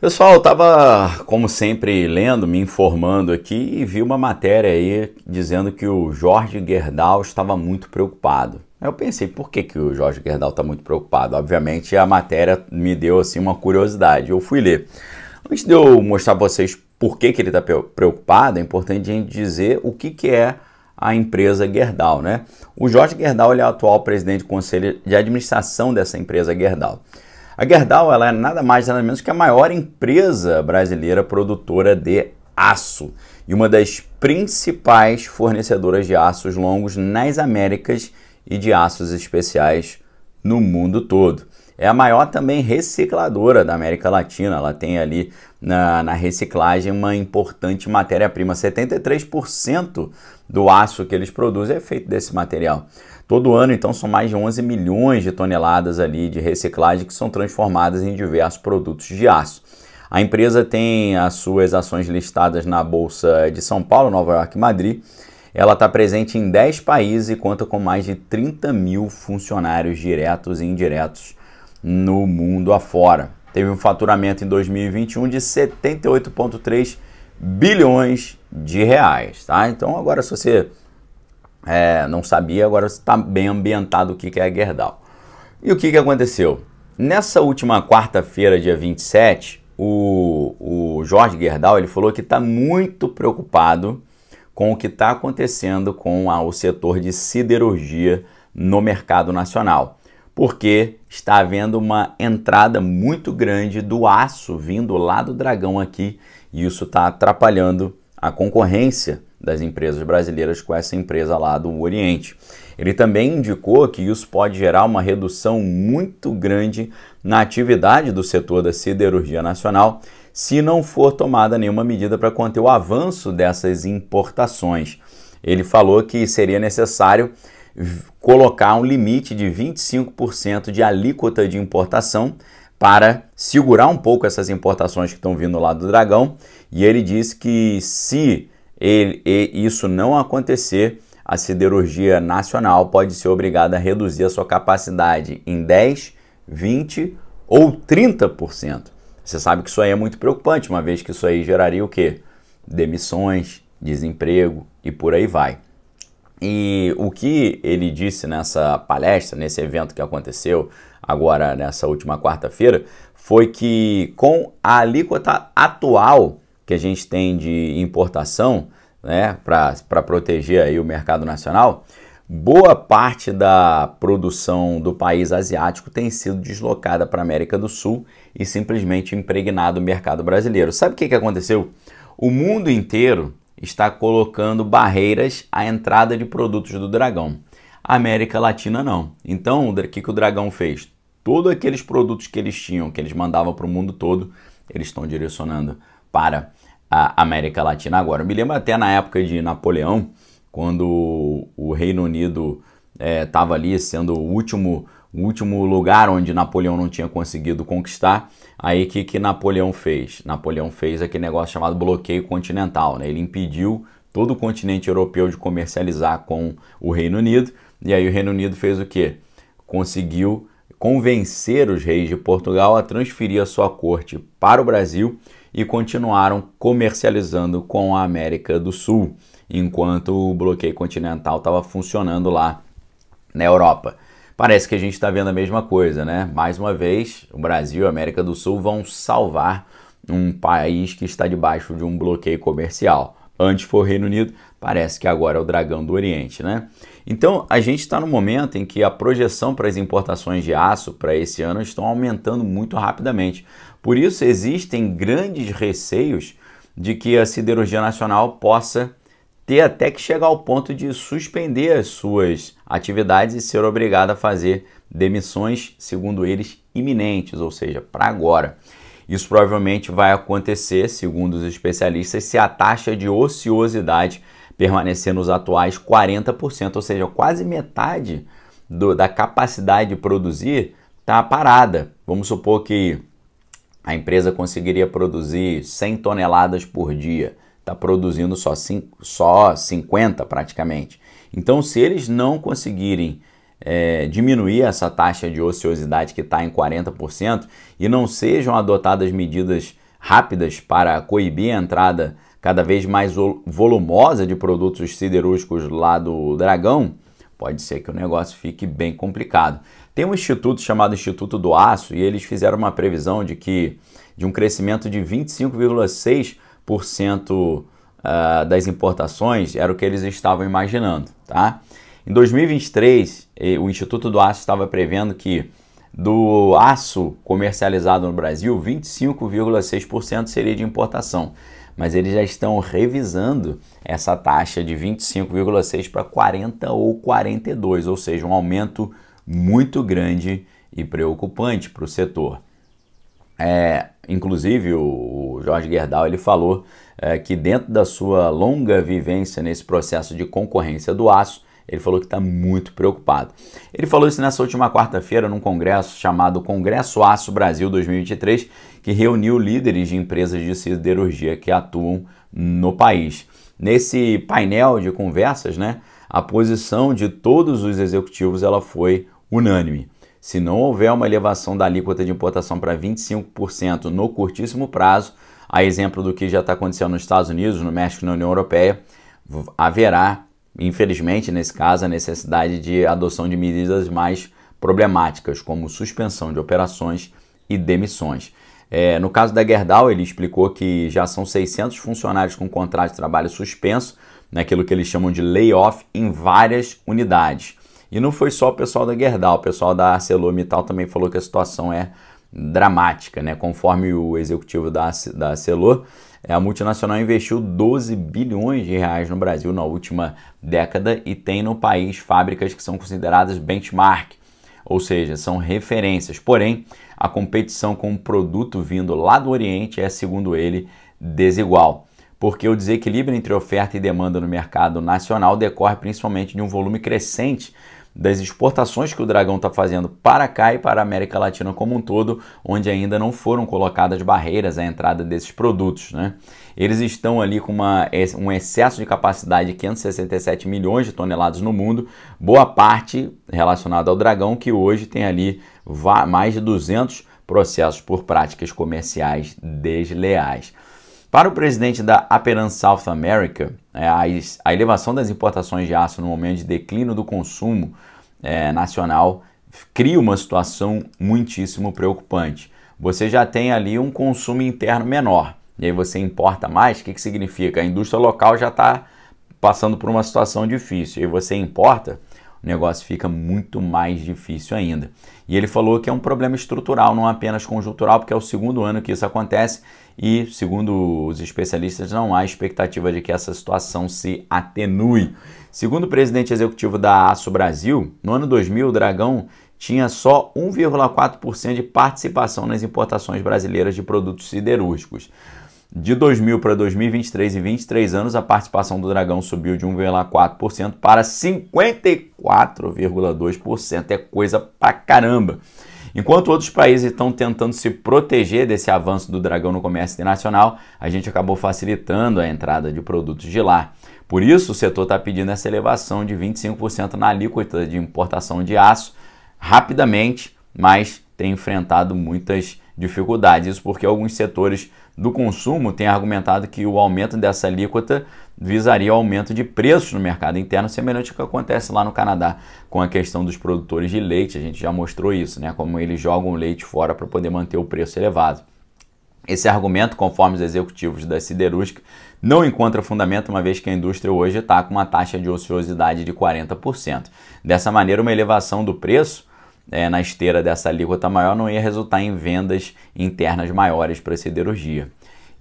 Pessoal, eu tava, como sempre, lendo, me informando aqui e vi uma matéria aí dizendo que o Jorge Gerdau estava muito preocupado. eu pensei, por que, que o Jorge Gerdau está muito preocupado? Obviamente a matéria me deu assim uma curiosidade, eu fui ler. Antes de eu mostrar pra vocês por que, que ele está preocupado, é importante a gente dizer o que, que é a empresa Gerdau, né? O Jorge Gerdau é o atual presidente do conselho de administração dessa empresa Gerdau. A Gerdau ela é nada mais nada menos que a maior empresa brasileira produtora de aço e uma das principais fornecedoras de aços longos nas Américas e de aços especiais no mundo todo. É a maior também recicladora da América Latina. Ela tem ali na, na reciclagem uma importante matéria-prima. 73% do aço que eles produzem é feito desse material. Todo ano, então, são mais de 11 milhões de toneladas ali de reciclagem que são transformadas em diversos produtos de aço. A empresa tem as suas ações listadas na Bolsa de São Paulo, Nova York e Madrid. Ela está presente em 10 países e conta com mais de 30 mil funcionários diretos e indiretos no mundo afora. Teve um faturamento em 2021 de 78,3 bilhões de reais. Tá? Então agora se você é, não sabia, agora está bem ambientado o que, é Gerdau. E o que, que aconteceu? Nessa última quarta-feira, dia 27, o, o Jorge Gerdau ele falou que está muito preocupado com o que está acontecendo com a, o setor de siderurgia no mercado nacional, porque está havendo uma entrada muito grande do aço vindo lá do dragão aqui e isso está atrapalhando a concorrência das empresas brasileiras com essa empresa lá do Oriente. Ele também indicou que isso pode gerar uma redução muito grande na atividade do setor da siderurgia nacional se não for tomada nenhuma medida para conter o avanço dessas importações. Ele falou que seria necessário colocar um limite de 25% de alíquota de importação para segurar um pouco essas importações que estão vindo lá do Dragão. E ele disse que se e isso não acontecer, a siderurgia nacional pode ser obrigada a reduzir a sua capacidade em 10, 20 ou 30%. Você sabe que isso aí é muito preocupante, uma vez que isso aí geraria o quê? Demissões, desemprego e por aí vai. E o que ele disse nessa palestra, nesse evento que aconteceu agora nessa última quarta-feira, foi que com a alíquota atual que a gente tem de importação, né, para proteger aí o mercado nacional, boa parte da produção do país asiático tem sido deslocada para a América do Sul e simplesmente impregnado o mercado brasileiro. Sabe o que, que aconteceu? O mundo inteiro está colocando barreiras à entrada de produtos do dragão. A América Latina não. Então, o que, que o dragão fez? Todos aqueles produtos que eles tinham, que eles mandavam para o mundo todo, eles estão direcionando para a América Latina agora. Eu me lembro até na época de Napoleão, quando o Reino Unido estava é, ali sendo o último, o último lugar onde Napoleão não tinha conseguido conquistar. Aí o que, que Napoleão fez? Napoleão fez aquele negócio chamado bloqueio continental. Né? Ele impediu todo o continente europeu de comercializar com o Reino Unido. E aí o Reino Unido fez o quê? Conseguiu convencer os reis de Portugal a transferir a sua corte para o Brasil e continuaram comercializando com a América do Sul, enquanto o bloqueio continental estava funcionando lá na Europa. Parece que a gente está vendo a mesma coisa, né? Mais uma vez, o Brasil e a América do Sul vão salvar um país que está debaixo de um bloqueio comercial. Antes foi o Reino Unido, parece que agora é o dragão do Oriente, né? Então a gente está no momento em que a projeção para as importações de aço para esse ano estão aumentando muito rapidamente. Por isso, existem grandes receios de que a siderurgia nacional possa ter até que chegar ao ponto de suspender as suas atividades e ser obrigada a fazer demissões, segundo eles, iminentes, ou seja, para agora. Isso provavelmente vai acontecer, segundo os especialistas, se a taxa de ociosidade permanecer nos atuais 40%, ou seja, quase metade do, da capacidade de produzir está parada. Vamos supor que a empresa conseguiria produzir 100 toneladas por dia, está produzindo só, só 50 praticamente. Então, se eles não conseguirem é, diminuir essa taxa de ociosidade que está em 40% e não sejam adotadas medidas rápidas para coibir a entrada cada vez mais volumosa de produtos siderúrgicos lá do Dragão, pode ser que o negócio fique bem complicado. Tem um instituto chamado Instituto do Aço e eles fizeram uma previsão de que de um crescimento de 25,6% ah, das importações era o que eles estavam imaginando, tá? Em 2023, o Instituto do Aço estava prevendo que do aço comercializado no Brasil, 25,6% seria de importação. Mas eles já estão revisando essa taxa de 25,6 para 40 ou 42, ou seja, um aumento muito grande e preocupante para o setor. É, inclusive o Jorge Gerdau ele falou é, que dentro da sua longa vivência nesse processo de concorrência do aço, ele falou que está muito preocupado. Ele falou isso nessa última quarta-feira num congresso chamado Congresso Aço Brasil 2023, que reuniu líderes de empresas de siderurgia que atuam no país. Nesse painel de conversas, né, a posição de todos os executivos ela foi unânime. Se não houver uma elevação da alíquota de importação para 25% no curtíssimo prazo, a exemplo do que já está acontecendo nos Estados Unidos, no México e na União Europeia, haverá, infelizmente, nesse caso, a necessidade de adoção de medidas mais problemáticas, como suspensão de operações e demissões. É, no caso da Gerdau, ele explicou que já são 600 funcionários com contrato de trabalho suspenso, naquilo que eles chamam de layoff, em várias unidades. E não foi só o pessoal da Gerdau, o pessoal da ArcelorMittal também falou que a situação é dramática, né? Conforme o executivo da, da Arcelor, é, a multinacional investiu 12 bilhões de reais no Brasil na última década e tem no país fábricas que são consideradas benchmark, ou seja, são referências. Porém, a competição com o um produto vindo lá do Oriente é, segundo ele, desigual porque o desequilíbrio entre oferta e demanda no mercado nacional decorre principalmente de um volume crescente das exportações que o Dragão está fazendo para cá e para a América Latina como um todo, onde ainda não foram colocadas barreiras à entrada desses produtos. Né? Eles estão ali com uma, um excesso de capacidade de 567 milhões de toneladas no mundo, boa parte relacionada ao Dragão, que hoje tem ali mais de 200 processos por práticas comerciais desleais. Para o presidente da Aperam South America, né, a elevação das importações de aço no momento de declínio do consumo é, nacional cria uma situação muitíssimo preocupante. Você já tem ali um consumo interno menor, e aí você importa mais, o que, que significa? A indústria local já está passando por uma situação difícil, e você importa, o negócio fica muito mais difícil ainda. E ele falou que é um problema estrutural, não apenas conjuntural, porque é o segundo ano que isso acontece e, segundo os especialistas, não há expectativa de que essa situação se atenue. Segundo o presidente executivo da Aço Brasil, no ano 2000 o Dragão tinha só 1,4% de participação nas importações brasileiras de produtos siderúrgicos. De 2000 para 2023 e 23 anos, a participação do Dragão subiu de 1,4% para 54,2%. É coisa pra caramba. Enquanto outros países estão tentando se proteger desse avanço do dragão no comércio internacional, a gente acabou facilitando a entrada de produtos de lá. Por isso, o setor está pedindo essa elevação de 25% na alíquota de importação de aço rapidamente, mas tem enfrentado muitas dificuldades. Isso porque alguns setores do consumo têm argumentado que o aumento dessa alíquota visaria o aumento de preços no mercado interno, semelhante ao que acontece lá no Canadá com a questão dos produtores de leite. A gente já mostrou isso, né? Como eles jogam o leite fora para poder manter o preço elevado. Esse argumento, conforme os executivos da siderúrgica, não encontra fundamento, uma vez que a indústria hoje está com uma taxa de ociosidade de 40%. Dessa maneira, uma elevação do preço é, na esteira dessa alíquota maior não ia resultar em vendas internas maiores para a siderurgia.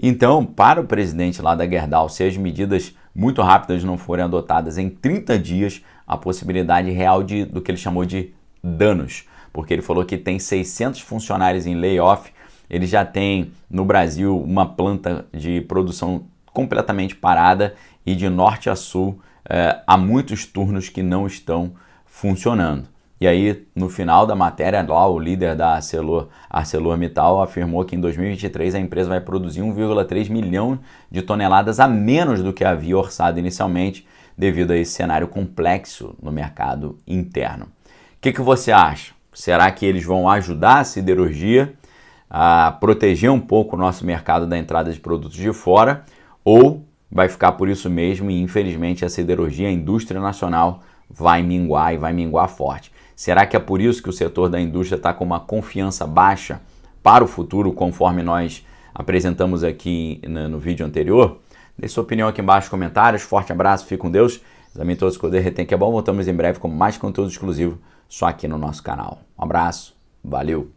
Então, para o presidente lá da Gerdau, se as medidas muito rápidas não forem adotadas em 30 dias, a possibilidade real de, do que ele chamou de danos, porque ele falou que tem 600 funcionários em layoff, ele já tem no Brasil uma planta de produção completamente parada e de norte a sul é, há muitos turnos que não estão funcionando. E aí, no final da matéria, lá o líder da Arcelor, ArcelorMittal afirmou que em 2023 a empresa vai produzir 1,3 milhão de toneladas a menos do que havia orçado inicialmente, devido a esse cenário complexo no mercado interno. O que, que você acha? Será que eles vão ajudar a siderurgia a proteger um pouco o nosso mercado da entrada de produtos de fora? Ou vai ficar por isso mesmo e infelizmente a siderurgia, a indústria nacional, vai minguar e vai minguar forte. Será que é por isso que o setor da indústria está com uma confiança baixa para o futuro, conforme nós apresentamos aqui no vídeo anterior? Deixe sua opinião aqui embaixo nos comentários. Forte abraço, fique com Deus. Examine todos os poder retém que é bom. Voltamos em breve com mais conteúdo exclusivo só aqui no nosso canal. Um abraço, valeu!